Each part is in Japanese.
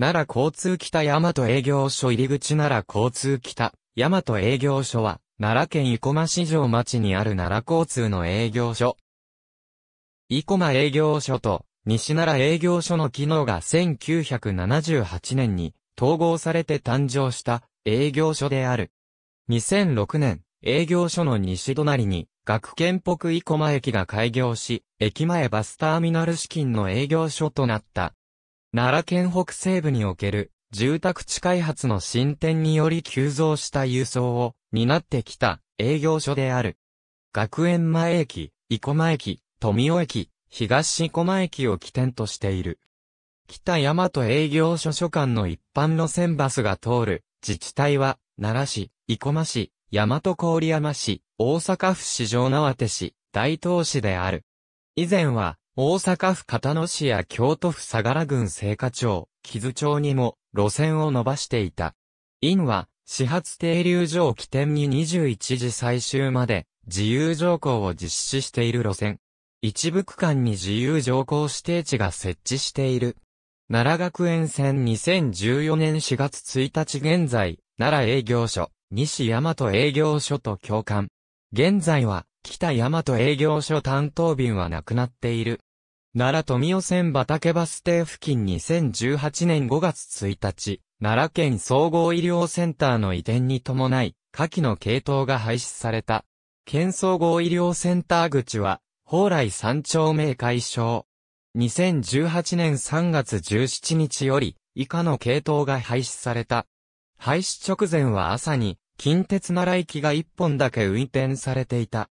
奈良交通北大和営業所入り口奈良交通北大和営業所は、奈良県生駒市場町にある奈良交通の営業所。生駒営業所と西奈良営業所の機能が1978年に統合されて誕生した営業所である。2006年、営業所の西隣に、学研北生駒駅が開業し、駅前バスターミナル資金の営業所となった。奈良県北西部における住宅地開発の進展により急増した輸送を担ってきた営業所である。学園前駅、生駒駅、富尾駅、東生駒駅を起点としている。北大和営業所所管の一般路線バスが通る自治体は、奈良市、生駒市、大和郡山市、大阪府市場縄手市、大東市である。以前は、大阪府片野市や京都府相良郡聖火町、木津町にも路線を伸ばしていた。院は、始発停留所を起点に21時最終まで、自由乗降を実施している路線。一部区間に自由乗降指定地が設置している。奈良学園線2014年4月1日現在、奈良営業所、西大和営業所と共管。現在は、北大和営業所担当便はなくなっている。奈良富雄線畑バス停付近2018年5月1日、奈良県総合医療センターの移転に伴い、下記の系統が廃止された。県総合医療センター口は、蓬莱三丁目解消。2018年3月17日より、以下の系統が廃止された。廃止直前は朝に、近鉄奈良行きが1本だけ運転されていた。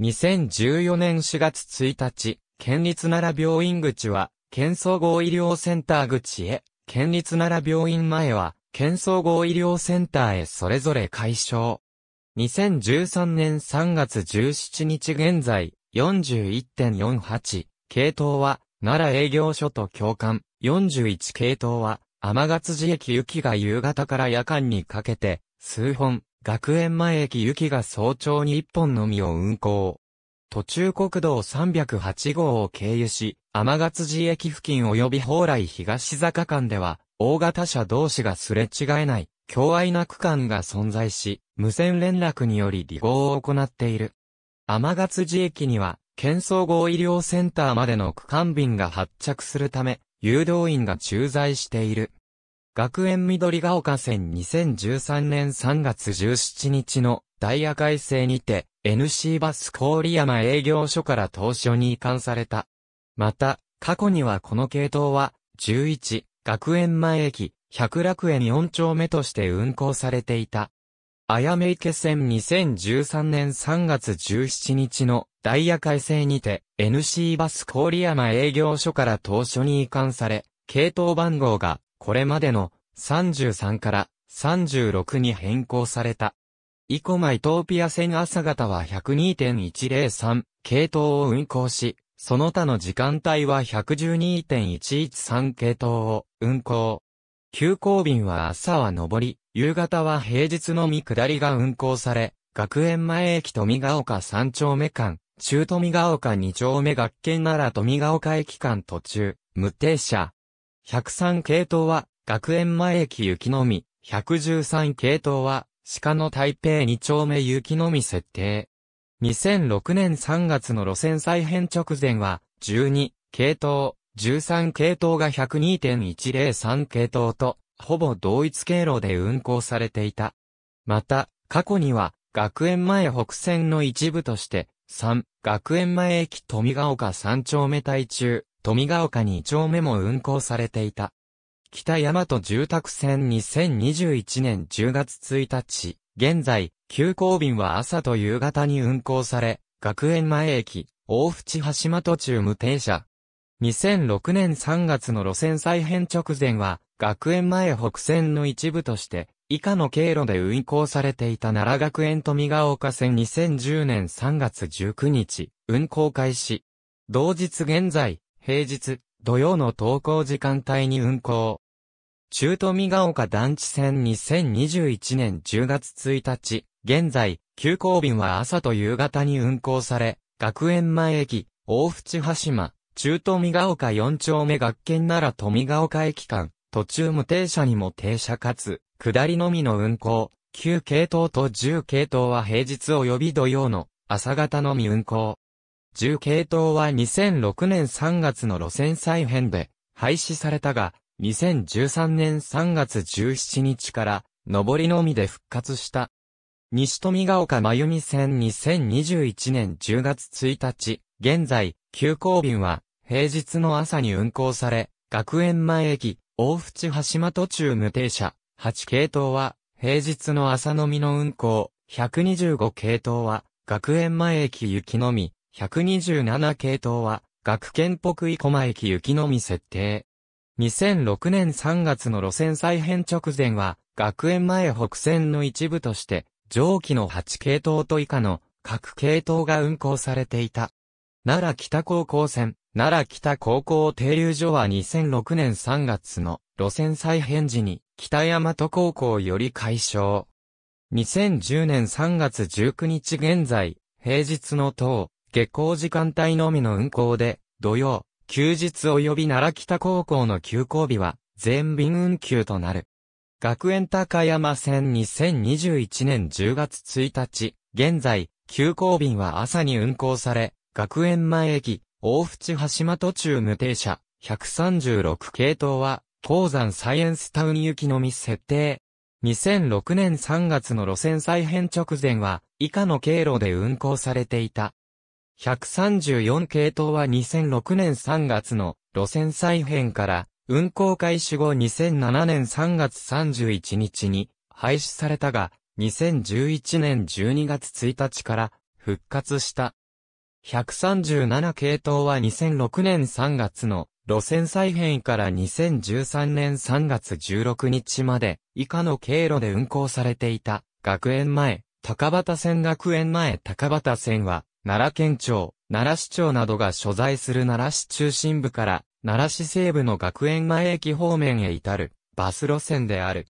2014年4月1日、県立奈良病院口は、県総合医療センター口へ、県立奈良病院前は、県総合医療センターへそれぞれ解消。2013年3月17日現在、41.48、系統は、奈良営業所と共感、41系統は、天勝寺駅行きが夕方から夜間にかけて、数本、学園前駅行きが早朝に1本のみを運行。途中国道308号を経由し、天勝寺駅付近及び蓬莱東坂間では、大型車同士がすれ違えない、強愛な区間が存在し、無線連絡により離合を行っている。天勝寺駅には、県総合医療センターまでの区間便が発着するため、誘導員が駐在している。学園緑が丘線2013年3月17日のダイヤ改正にて、NC バス郡山営業所から当初に移管された。また、過去にはこの系統は、11、学園前駅、百楽園4丁目として運行されていた。あやめ池線2013年3月17日のダイヤ改正にて NC バス郡山営業所から当初に移管され、系統番号がこれまでの33から36に変更された。イコマイトーピア線朝方は102.103系統を運行し、その他の時間帯は112.113系統を運行。急行便は朝は上り、夕方は平日のみ下りが運行され、学園前駅富ヶ丘3丁目間、中富ヶ丘2丁目学研なら富ヶ丘駅間途中、無停車。103系統は、学園前駅行きのみ、113系統は、鹿の台北2丁目行きのみ設定。2006年3月の路線再編直前は、12系統、13系統が102.103系統と、ほぼ同一経路で運行されていた。また、過去には、学園前北線の一部として、3、学園前駅富ヶ丘3丁目対中、富ヶ丘2丁目も運行されていた。北大和住宅線2021年10月1日、現在、急行便は朝と夕方に運行され、学園前駅、大淵橋間途中無停車。2006年3月の路線再編直前は、学園前北線の一部として、以下の経路で運行されていた奈良学園富ヶ丘線2010年3月19日、運行開始。同日現在、平日、土曜の登校時間帯に運行。中富ヶ丘団地線2021年10月1日、現在、急行便は朝と夕方に運行され、学園前駅、大淵橋島、中富ヶ丘4丁目学研なら富ヶ丘駅間、途中無停車にも停車かつ、下りのみの運行、9系統と10系統は平日及び土曜の朝方のみ運行。10系統は2006年3月の路線再編で廃止されたが、2013年3月17日から、上りのみで復活した。西富ヶ丘真由美線2021年10月1日、現在、急行便は、平日の朝に運行され、学園前駅、大淵橋間途中無停車、8系統は、平日の朝のみの運行、125系統は、学園前駅行きのみ、127系統は、学研北生駒駅行きのみ設定。2006年3月の路線再編直前は、学園前北線の一部として、上記の8系統と以下の各系統が運行されていた。奈良北高校線、奈良北高校停留所は2006年3月の路線再編時に北大和高校より解消。2010年3月19日現在、平日の等、下校時間帯のみの運行で、土曜、休日及び奈良北高校の休校日は、全便運休となる。学園高山線2021年10月1日、現在、休校便は朝に運行され、学園前駅、大淵橋間途中無停車、136系統は、鉱山サイエンスタウン行きのみ設定。2006年3月の路線再編直前は、以下の経路で運行されていた。134系統は2006年3月の路線再編から運行開始後2007年3月31日に廃止されたが2011年12月1日から復活した。137系統は2006年3月の路線再編から2013年3月16日まで以下の経路で運行されていた学園前、高畑線学園前高畑線は奈良県庁、奈良市長などが所在する奈良市中心部から、奈良市西部の学園前駅方面へ至る、バス路線である。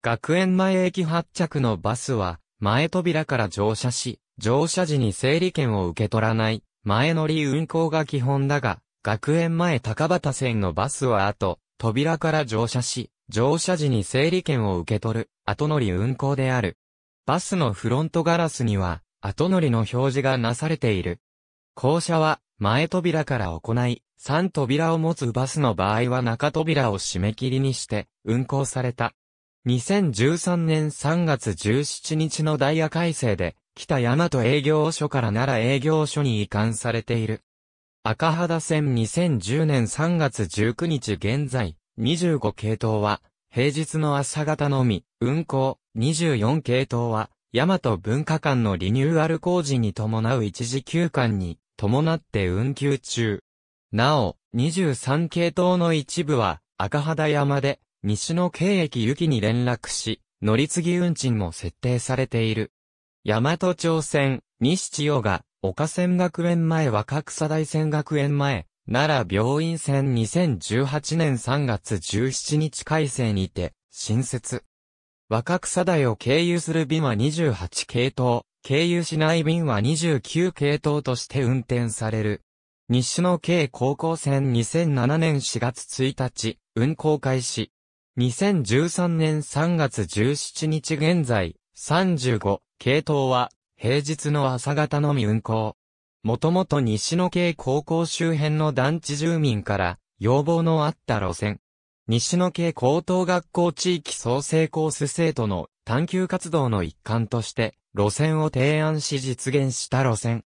学園前駅発着のバスは、前扉から乗車し、乗車時に整理券を受け取らない、前乗り運行が基本だが、学園前高畑線のバスは後、扉から乗車し、乗車時に整理券を受け取る、後乗り運行である。バスのフロントガラスには、後乗りの表示がなされている。校舎は、前扉から行い、3扉を持つバスの場合は中扉を締め切りにして、運行された。2013年3月17日のダイヤ改正で、北大和営業所から奈良営業所に移管されている。赤肌線2010年3月19日現在、25系統は、平日の朝方のみ、運行、24系統は、大和文化館のリニューアル工事に伴う一時休館に伴って運休中。なお、23系統の一部は赤肌山で西の京駅行きに連絡し、乗り継ぎ運賃も設定されている。大和町線、西千代が、岡千学園前若草大千学園前、奈良病院線2018年3月17日改正にて、新設。若草台を経由する便は28系統、経由しない便は29系統として運転される。日種の軽高校線2007年4月1日、運行開始。2013年3月17日現在、35、系統は、平日の朝方のみ運行。もともと西野系高校周辺の団地住民から、要望のあった路線。西野系高等学校地域創生コース生徒の探求活動の一環として、路線を提案し実現した路線。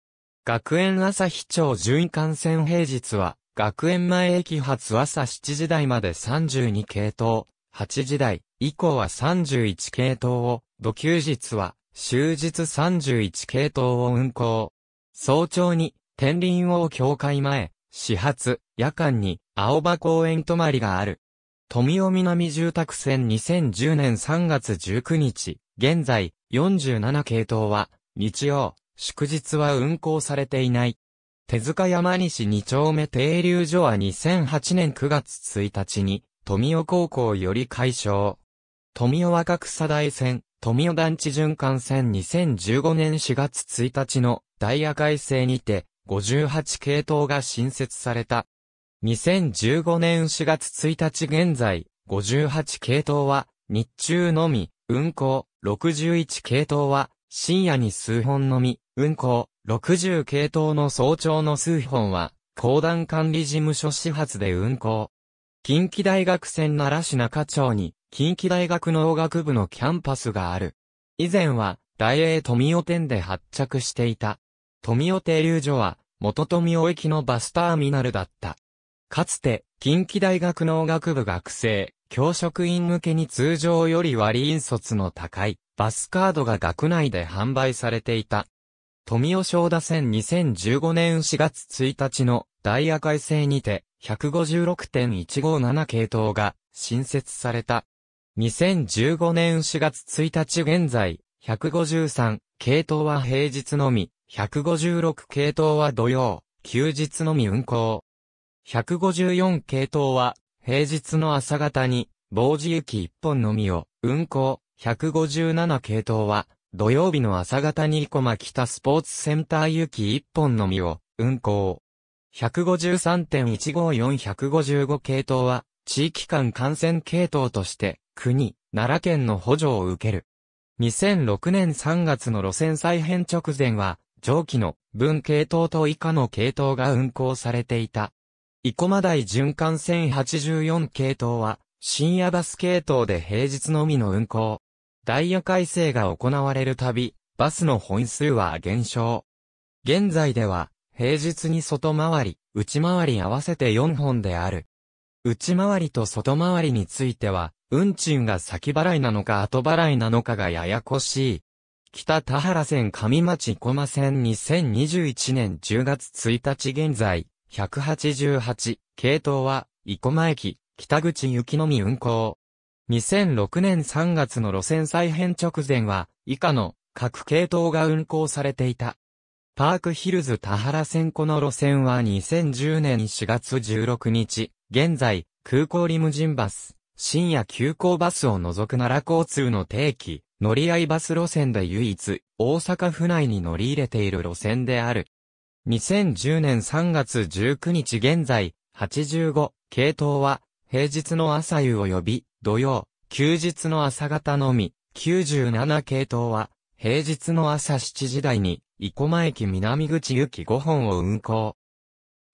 学園朝日町順位幹線平日は、学園前駅発朝7時台まで32系統、8時台以降は31系統を、土休日は終日31系統を運行。早朝に、天輪王教会前、始発、夜間に、青葉公園泊まりがある。富尾南住宅線2010年3月19日、現在、47系統は、日曜、祝日は運行されていない。手塚山西2丁目停留所は2008年9月1日に、富尾高校より解消。富尾若草大線、富尾団地循環線2015年4月1日のダイヤ改正にて、58系統が新設された。2015年4月1日現在、58系統は、日中のみ、運行、61系統は、深夜に数本のみ、運行、60系統の早朝の数本は、公団管理事務所始発で運行。近畿大学線奈良市中町に、近畿大学農学部のキャンパスがある。以前は、大英富尾店で発着していた。富尾停留所は、元富尾駅のバスターミナルだった。かつて、近畿大学農学部学生、教職員向けに通常より割引率の高い、バスカードが学内で販売されていた。富尾正打線2015年4月1日のダイヤ改正にて156.157系統が新設された。2015年4月1日現在153系統は平日のみ、156系統は土曜、休日のみ運行。154系統は、平日の朝方に、防地行き一本のみを、運行。157系統は、土曜日の朝方に生駒北スポーツセンター行き一本のみを、運行。153.15455系統は、地域間感染系統として、国、奈良県の補助を受ける。2006年3月の路線再編直前は、上記の分系統と以下の系統が運行されていた。生駒台循環線84系統は、深夜バス系統で平日のみの運行。ダイヤ改正が行われるたび、バスの本数は減少。現在では、平日に外回り、内回り合わせて4本である。内回りと外回りについては、運賃が先払いなのか後払いなのかがややこしい。北田原線上町駒線2021年10月1日現在、188系統は、生駒駅、北口行きのみ運行。2006年3月の路線再編直前は、以下の各系統が運行されていた。パークヒルズ田原線この路線は2010年4月16日、現在、空港リムジンバス、深夜急行バスを除く奈良交通の定期、乗り合いバス路線で唯一、大阪府内に乗り入れている路線である。2010年3月19日現在、85、系統は、平日の朝夕及び、土曜、休日の朝方のみ、97系統は、平日の朝7時台に、生駒駅南口行き5本を運行。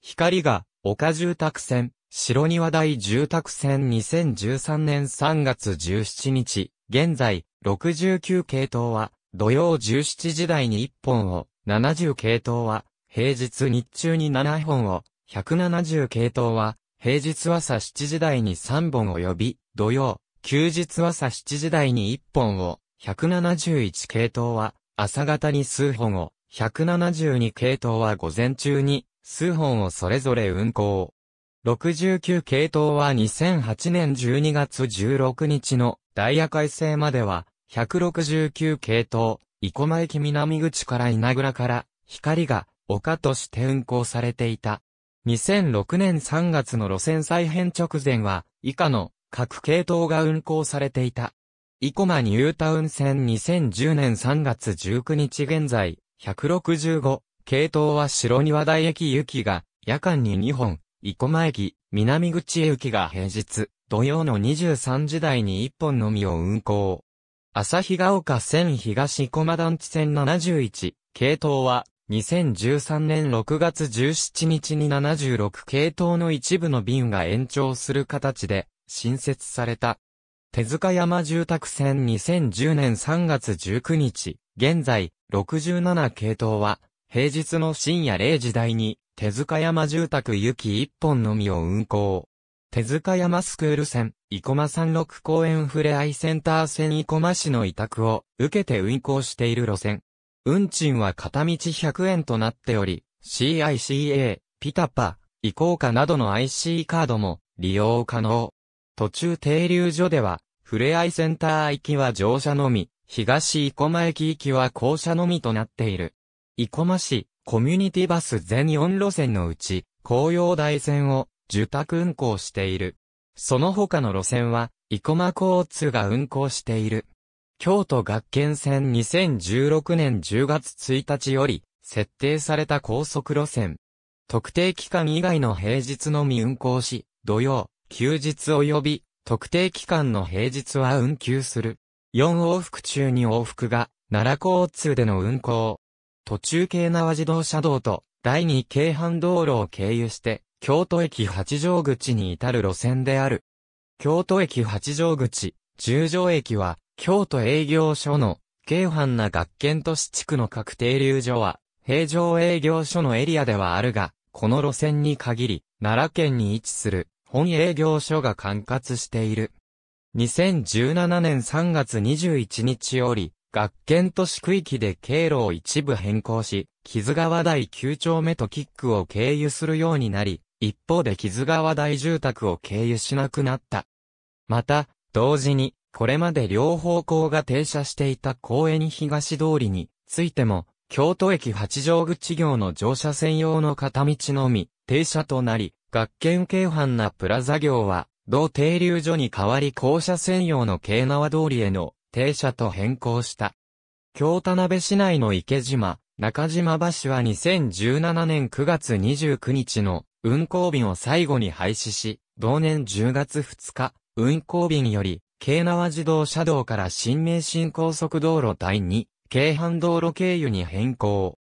光が、岡住宅線、白庭台住宅線2013年3月17日、現在、69系統は、土曜17時台に1本を、70系統は、平日日中に7本を、170系統は、平日朝7時台に3本及び、土曜、休日朝7時台に1本を、171系統は、朝方に数本を、172系統は午前中に、数本をそれぞれ運行。69系統は2008年12月16日のダイヤ改正までは、169系統、生駒駅南口から稲倉から、光が、丘として運行されていた。2006年3月の路線再編直前は、以下の各系統が運行されていた。生駒ニュータウン線2010年3月19日現在、165系統は白庭台駅行きが、夜間に2本、生駒駅、南口行きが平日、土曜の23時台に1本のみを運行。朝日ヶ丘線東駒団地線71系統は、2013年6月17日に76系統の一部の便が延長する形で新設された。手塚山住宅線2010年3月19日、現在67系統は平日の深夜0時台に手塚山住宅行き1本のみを運行。手塚山スクール線、生駒山六公園ふれあいセンター線生駒市の委託を受けて運行している路線。運賃は片道100円となっており、CICA、ピタパ、イコーカなどの IC カードも利用可能。途中停留所では、ふれあいセンター行きは乗車のみ、東生駒駅行きは降車のみとなっている。生駒市、コミュニティバス全4路線のうち、紅葉台線を受託運行している。その他の路線は、生駒交通が運行している。京都学研線2016年10月1日より、設定された高速路線。特定期間以外の平日のみ運行し、土曜、休日及び、特定期間の平日は運休する。4往復中に往復が、奈良交通での運行。途中京奈和自動車道と第2京阪道路を経由して、京都駅八条口に至る路線である。京都駅八条口、十条駅は、京都営業所の京阪な学研都市地区の各停留所は、平常営業所のエリアではあるが、この路線に限り、奈良県に位置する本営業所が管轄している。2017年3月21日より、学研都市区域で経路を一部変更し、木津川台9丁目とキックを経由するようになり、一方で木津川台住宅を経由しなくなった。また、同時に、これまで両方向が停車していた公園東通りについても、京都駅八丈口行の乗車専用の片道のみ、停車となり、学研京阪なプラザ行は、同停留所に代わり校舎専用の京縄通りへの停車と変更した。京田辺市内の池島、中島橋は2017年9月29日の運行便を最後に廃止し、同年10月2日、運行便より京奈和自動車道から新名神高速道路第2、京阪道路経由に変更。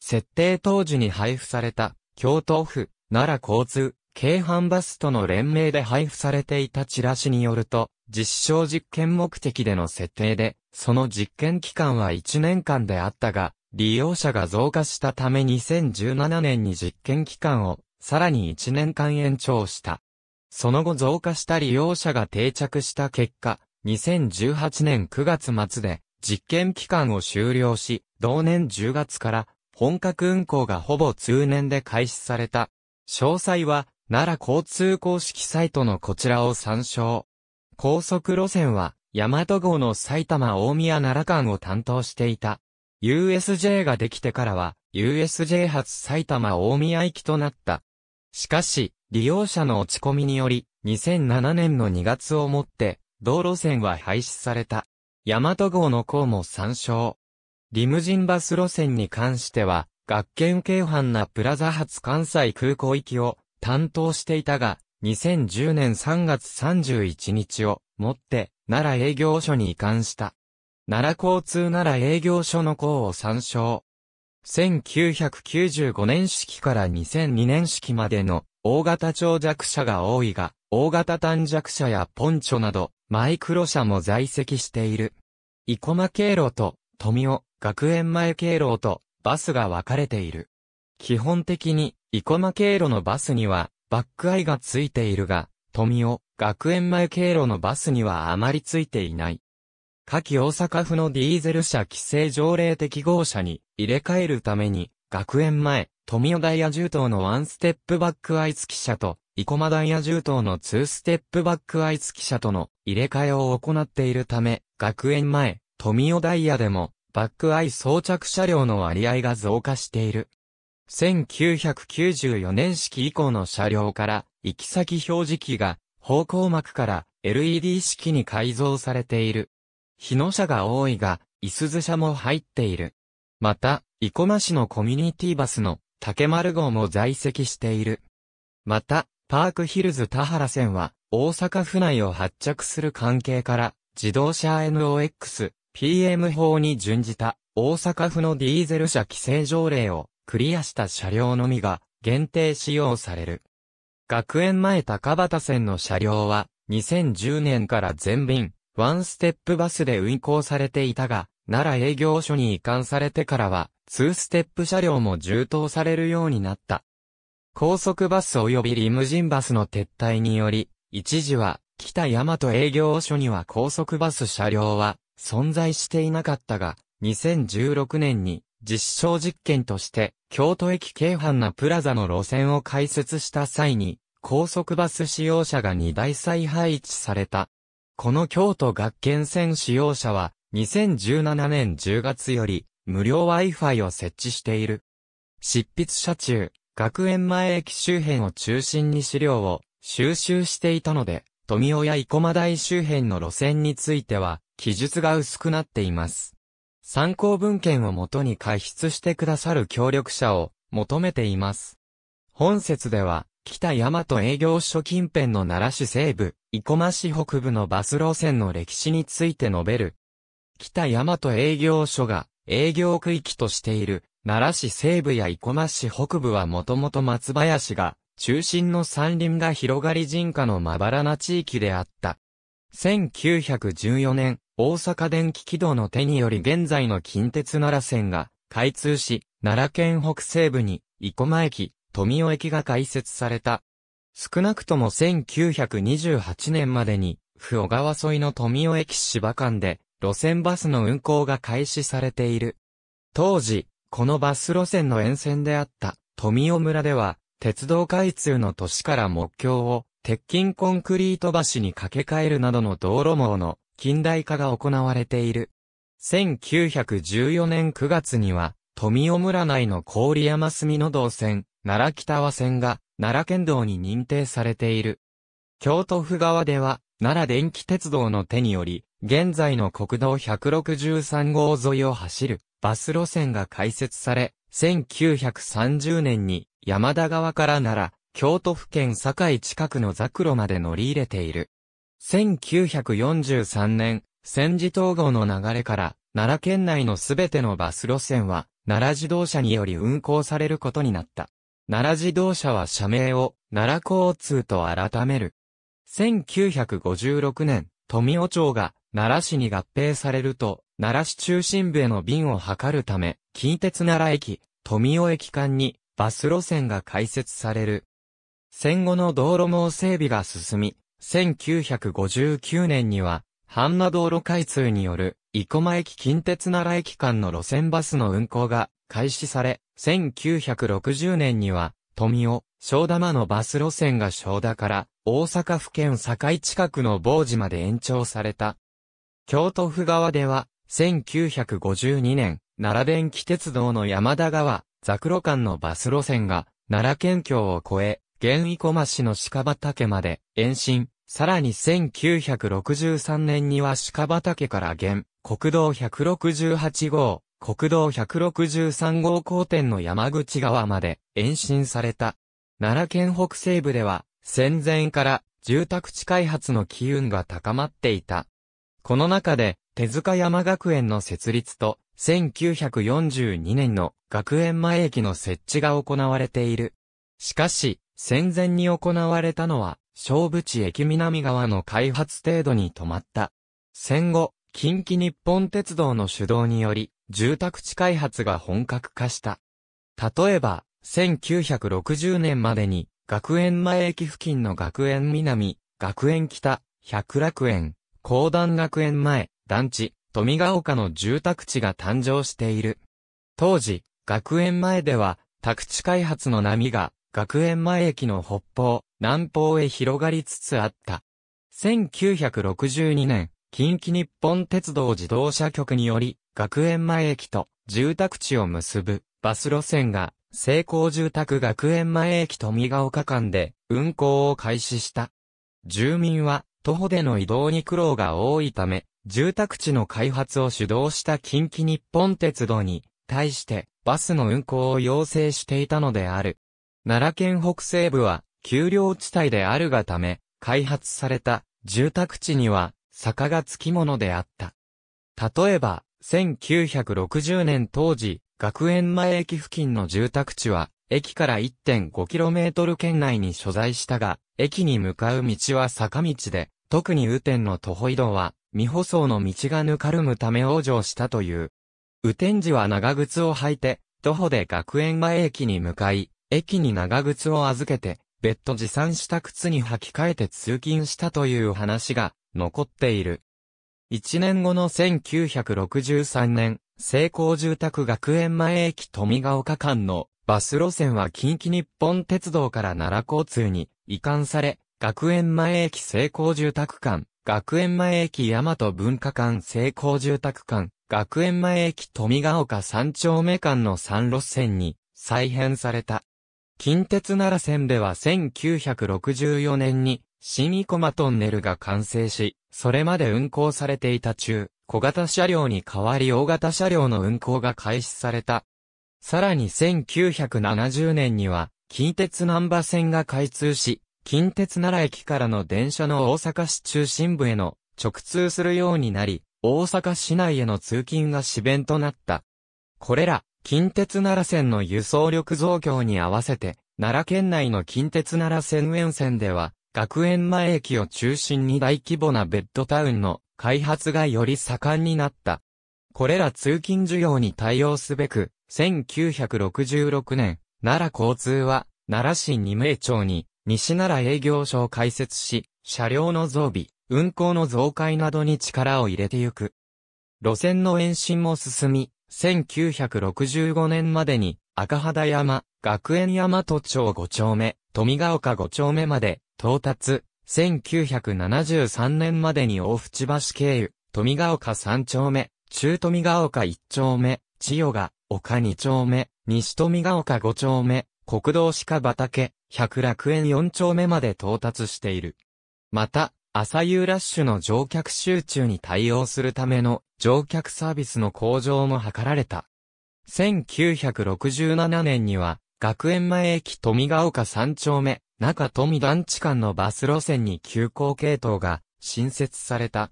設定当時に配布された、京都府、奈良交通、京阪バスとの連名で配布されていたチラシによると、実証実験目的での設定で、その実験期間は1年間であったが、利用者が増加したため2017年に実験期間を、さらに1年間延長した。その後増加した利用者が定着した結果、2018年9月末で実験期間を終了し、同年10月から本格運行がほぼ通年で開始された。詳細は、奈良交通公式サイトのこちらを参照。高速路線は、大和号の埼玉大宮奈良間を担当していた。USJ ができてからは、USJ 発埼玉大宮行きとなった。しかし、利用者の落ち込みにより、2007年の2月をもって、道路線は廃止された。大和号の項も参照。リムジンバス路線に関しては、学研京阪なプラザ発関西空港行きを担当していたが、2010年3月31日をもって、奈良営業所に移管した。奈良交通奈良営業所の項を参照。1995年式から2002年式までの大型長尺車が多いが、大型短尺車やポンチョなど、マイクロ車も在籍している。生駒経路と、富尾、学園前経路と、バスが分かれている。基本的に、生駒経路のバスには、バックアイがついているが、富尾、学園前経路のバスにはあまりついていない。下記大阪府のディーゼル車規制条例適合車に入れ替えるために、学園前、富尾ダイヤ重刀のワンステップバックアイ付き車と、生駒ダイヤ重刀のツーステップバックアイ付き車との入れ替えを行っているため、学園前、富尾ダイヤでも、バックアイ装着車両の割合が増加している。1994年式以降の車両から、行き先表示器が、方向幕から LED 式に改造されている。日野車が多いが、いす図車も入っている。また、生駒市のコミュニティバスの竹丸号も在籍している。また、パークヒルズ田原線は、大阪府内を発着する関係から、自動車 NOX、PM 法に準じた、大阪府のディーゼル車規制条例を、クリアした車両のみが、限定使用される。学園前高畑線の車両は、2010年から全便、ワンステップバスで運行されていたが、奈良営業所に移管されてからは、2ステップ車両も充当されるようになった。高速バス及びリムジンバスの撤退により、一時は、北大和営業所には高速バス車両は存在していなかったが、2016年に実証実験として京都駅京阪なプラザの路線を開設した際に高速バス使用者が2台再配置された。この京都学研線使用者は2017年10月より、無料 Wi-Fi を設置している。執筆者中、学園前駅周辺を中心に資料を収集していたので、富尾や生駒台周辺の路線については、記述が薄くなっています。参考文献をもとに開出してくださる協力者を求めています。本節では、北大和営業所近辺の奈良市西部、生駒市北部のバス路線の歴史について述べる北大和営業所が営業区域としている奈良市西部や生駒市北部はもともと松林が中心の山林が広がり人家のまばらな地域であった。1914年、大阪電気軌道の手により現在の近鉄奈良線が開通し、奈良県北西部に生駒駅、富尾駅が開設された。少なくとも1928年までに、不小川沿いの富尾駅芝間で、路線バスの運行が開始されている。当時、このバス路線の沿線であった富尾村では、鉄道開通の年から目標を鉄筋コンクリート橋に架け替えるなどの道路網の近代化が行われている。1914年9月には、富尾村内の郡山住の道線、奈良北和線が奈良県道に認定されている。京都府側では、奈良電気鉄道の手により、現在の国道163号沿いを走るバス路線が開設され、1930年に山田川からなら、京都府県堺近くのザクロまで乗り入れている。1943年、戦時統合の流れから、奈良県内のすべてのバス路線は、奈良自動車により運行されることになった。奈良自動車は社名を、奈良交通と改める。1956年、富尾町が、奈良市に合併されると、奈良市中心部への便を図るため、近鉄奈良駅、富尾駅間にバス路線が開設される。戦後の道路網整備が進み、1959年には、半奈道路開通による、生駒駅近鉄奈良駅間の路線バスの運行が開始され、1960年には、富尾、小玉のバス路線が小田から、大阪府県境近くの坊寺まで延長された。京都府側では、1952年、奈良電気鉄道の山田川、ザクロ間のバス路線が、奈良県境を越え、現生駒市の鹿畑まで延伸、さらに1963年には鹿畑から現、国道168号、国道163号交点の山口川まで延伸された。奈良県北西部では、戦前から住宅地開発の機運が高まっていた。この中で、手塚山学園の設立と、1942年の学園前駅の設置が行われている。しかし、戦前に行われたのは、勝負地駅南側の開発程度に止まった。戦後、近畿日本鉄道の主導により、住宅地開発が本格化した。例えば、1960年までに、学園前駅付近の学園南、学園北、百楽園、高段学園前、団地、富ヶ丘の住宅地が誕生している。当時、学園前では、宅地開発の波が、学園前駅の北方、南方へ広がりつつあった。1962年、近畿日本鉄道自動車局により、学園前駅と住宅地を結ぶバス路線が、成功住宅学園前駅富ヶ丘間で運行を開始した。住民は徒歩での移動に苦労が多いため、住宅地の開発を主導した近畿日本鉄道に対してバスの運行を要請していたのである。奈良県北西部は丘陵地帯であるがため、開発された住宅地には坂がつきものであった。例えば、1960年当時、学園前駅付近の住宅地は、駅から 1.5km 圏内に所在したが、駅に向かう道は坂道で、特に雨天の徒歩移動は、未舗装の道がぬかるむため往生したという。雨天時は長靴を履いて、徒歩で学園前駅に向かい、駅に長靴を預けて、別途持参した靴に履き替えて通勤したという話が残っている。一年後の1963年、成功住宅学園前駅富ヶ丘間のバス路線は近畿日本鉄道から奈良交通に移管され、学園前駅成功住宅館、学園前駅大和文化館成功住宅館、学園前駅富ヶ丘三丁目間の3路線に再編された。近鉄奈良線では1964年に新生駒トンネルが完成し、それまで運行されていた中、小型車両に代わり大型車両の運行が開始された。さらに1970年には、近鉄南波線が開通し、近鉄奈良駅からの電車の大阪市中心部への直通するようになり、大阪市内への通勤が支便となった。これら、近鉄奈良線の輸送力増強に合わせて、奈良県内の近鉄奈良線沿線では、学園前駅を中心に大規模なベッドタウンの開発がより盛んになった。これら通勤需要に対応すべく、1966年、奈良交通は、奈良市二名町に、西なら営業所を開設し、車両の増備、運行の増改などに力を入れてゆく。路線の延伸も進み、1965年までに赤肌山、学園山都町5丁目、富ヶ丘5丁目まで到達、1973年までに大淵橋経由、富ヶ丘3丁目、中富ヶ丘1丁目、千代が丘2丁目、西富ヶ丘5丁目、国道鹿畑、100楽園4丁目まで到達している。また、朝夕ラッシュの乗客集中に対応するための乗客サービスの向上も図られた。1967年には、学園前駅富ヶ丘3丁目、中富団地間のバス路線に急行系統が新設された。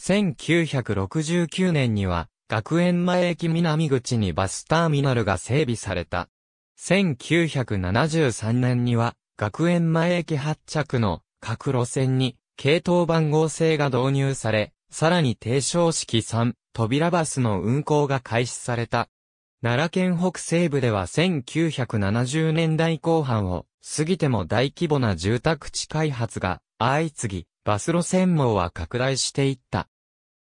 1969年には、学園前駅南口にバスターミナルが整備された。1973年には、学園前駅発着の各路線に、系統番号制が導入され、さらに低床式3、扉バスの運行が開始された。奈良県北西部では1970年代後半を過ぎても大規模な住宅地開発が相次ぎ、バス路線網は拡大していった。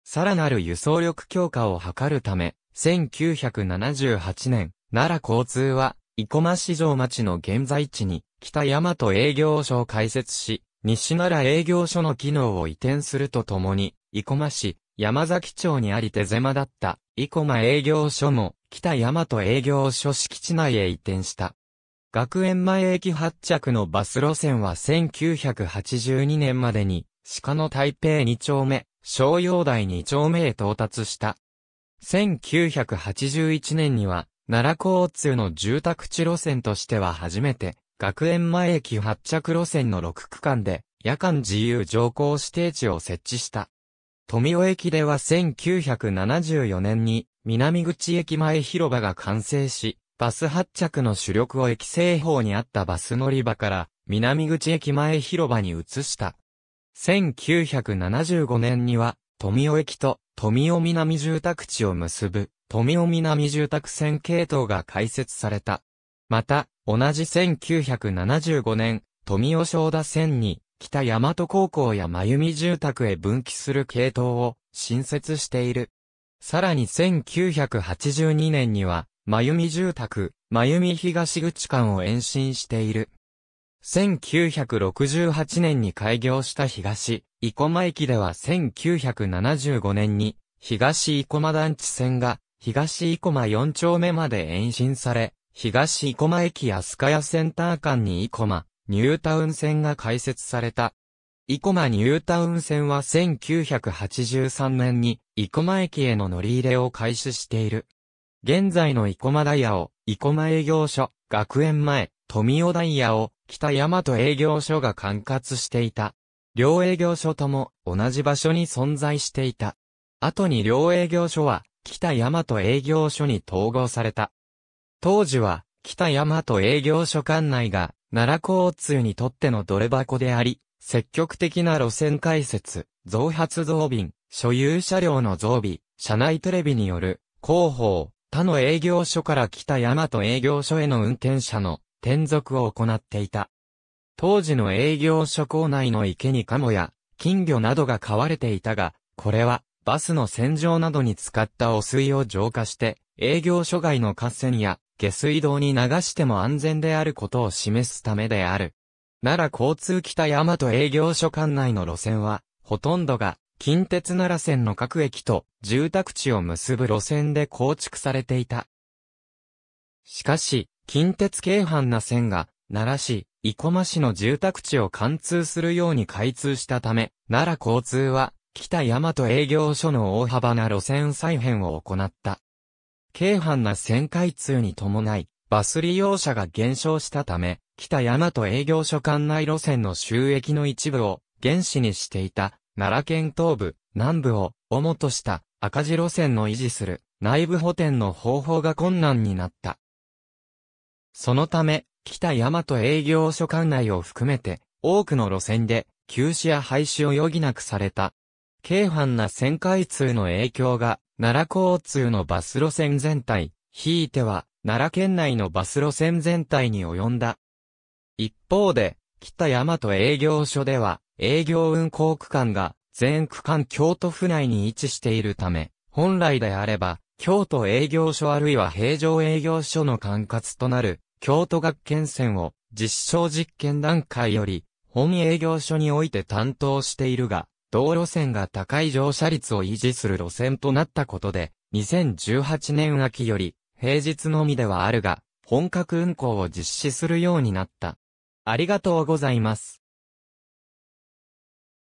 さらなる輸送力強化を図るため、1978年、奈良交通は生駒市場町の現在地に、北大和営業所を開設し、西奈良営業所の機能を移転するとともに、生駒市、山崎町にあり手狭だった、生駒営業所も、北大和営業所敷地内へ移転した。学園前駅発着のバス路線は1982年までに、鹿の台北2丁目、商用台2丁目へ到達した。1981年には、奈良交通の住宅地路線としては初めて、学園前駅発着路線の6区間で、夜間自由乗降指定地を設置した。富尾駅では1974年に、南口駅前広場が完成し、バス発着の主力を駅西方にあったバス乗り場から、南口駅前広場に移した。1975年には、富尾駅と富尾南住宅地を結ぶ富尾南住宅線系統が開設された。また、同じ1975年、富尾正田線に、北大和高校や真由美住宅へ分岐する系統を新設している。さらに1982年には、真由美住宅、真由美東口間を延伸している。1968年に開業した東、生駒駅では1975年に、東生駒団地線が東生駒4丁目まで延伸され、東生駒駅やスカヤセンター間に生駒、ニュータウン線が開設された。生駒ニュータウン線は1983年に生駒駅への乗り入れを開始している。現在の生駒ダイヤを生駒営業所、学園前、富尾ダイヤを北大和営業所が管轄していた。両営業所とも同じ場所に存在していた。後に両営業所は北大和営業所に統合された。当時は、北大和営業所管内が、奈良交通にとってのドレ箱であり、積極的な路線開設、増発増便、所有車両の増備、社内テレビによる、広報、他の営業所から北大和営業所への運転者の転属を行っていた。当時の営業所構内の池にカモや金魚などが飼われていたが、これはバスの洗浄などに使った汚水を浄化して、営業所外の河川や下水道に流しても安全であることを示すためである。奈良交通北大和営業所管内の路線は、ほとんどが近鉄奈良線の各駅と住宅地を結ぶ路線で構築されていた。しかし、近鉄京阪な線が、奈良市、生駒市の住宅地を貫通するように開通したため、奈良交通は、北大和営業所の大幅な路線再編を行った。軽犯な線開通に伴い、バス利用者が減少したため、北大和営業所管内路線の収益の一部を原資にしていた奈良県東部、南部を主とした赤字路線の維持する内部補填の方法が困難になった。そのため、北大和営業所管内を含めて多くの路線で休止や廃止を余儀なくされた軽犯な旋回通の影響が、奈良交通のバス路線全体、ひいては、奈良県内のバス路線全体に及んだ。一方で、北大和営業所では、営業運行区間が、全区間京都府内に位置しているため、本来であれば、京都営業所あるいは平常営業所の管轄となる、京都学研線を、実証実験段階より、本営業所において担当しているが、道路線が高い乗車率を維持する路線となったことで、2018年秋より、平日のみではあるが、本格運行を実施するようになった。ありがとうございます。